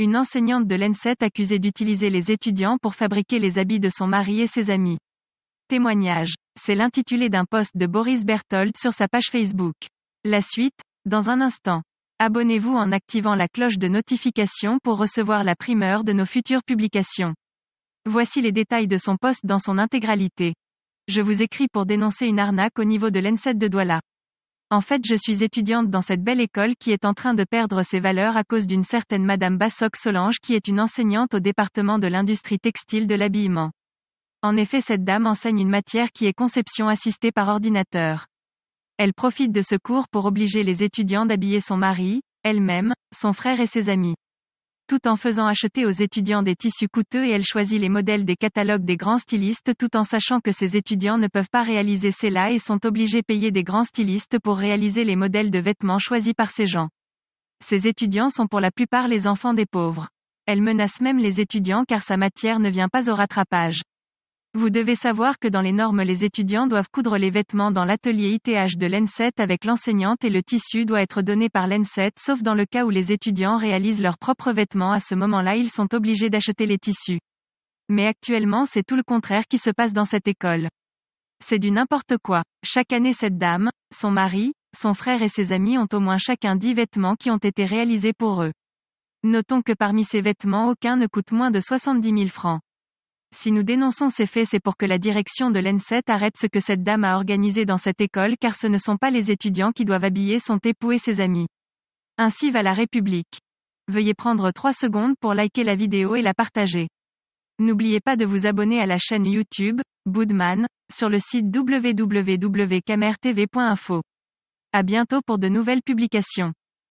une enseignante de l'ENSET accusée d'utiliser les étudiants pour fabriquer les habits de son mari et ses amis. Témoignage. C'est l'intitulé d'un post de Boris Berthold sur sa page Facebook. La suite, dans un instant. Abonnez-vous en activant la cloche de notification pour recevoir la primeur de nos futures publications. Voici les détails de son post dans son intégralité. Je vous écris pour dénoncer une arnaque au niveau de l'ENSET de Douala. En fait je suis étudiante dans cette belle école qui est en train de perdre ses valeurs à cause d'une certaine Madame Bassock Solange qui est une enseignante au département de l'industrie textile de l'habillement. En effet cette dame enseigne une matière qui est conception assistée par ordinateur. Elle profite de ce cours pour obliger les étudiants d'habiller son mari, elle-même, son frère et ses amis tout en faisant acheter aux étudiants des tissus coûteux et elle choisit les modèles des catalogues des grands stylistes tout en sachant que ces étudiants ne peuvent pas réaliser cela et sont obligés payer des grands stylistes pour réaliser les modèles de vêtements choisis par ces gens. Ces étudiants sont pour la plupart les enfants des pauvres. Elle menace même les étudiants car sa matière ne vient pas au rattrapage. Vous devez savoir que dans les normes les étudiants doivent coudre les vêtements dans l'atelier ITH de l'ENSET avec l'enseignante et le tissu doit être donné par l'ENSET sauf dans le cas où les étudiants réalisent leurs propres vêtements à ce moment-là ils sont obligés d'acheter les tissus. Mais actuellement c'est tout le contraire qui se passe dans cette école. C'est du n'importe quoi. Chaque année cette dame, son mari, son frère et ses amis ont au moins chacun 10 vêtements qui ont été réalisés pour eux. Notons que parmi ces vêtements aucun ne coûte moins de 70 000 francs. Si nous dénonçons ces faits, c'est pour que la direction de l'ENSET arrête ce que cette dame a organisé dans cette école car ce ne sont pas les étudiants qui doivent habiller son époux et ses amis. Ainsi va la République. Veuillez prendre 3 secondes pour liker la vidéo et la partager. N'oubliez pas de vous abonner à la chaîne YouTube, Boodman, sur le site www.camertv.info. À bientôt pour de nouvelles publications.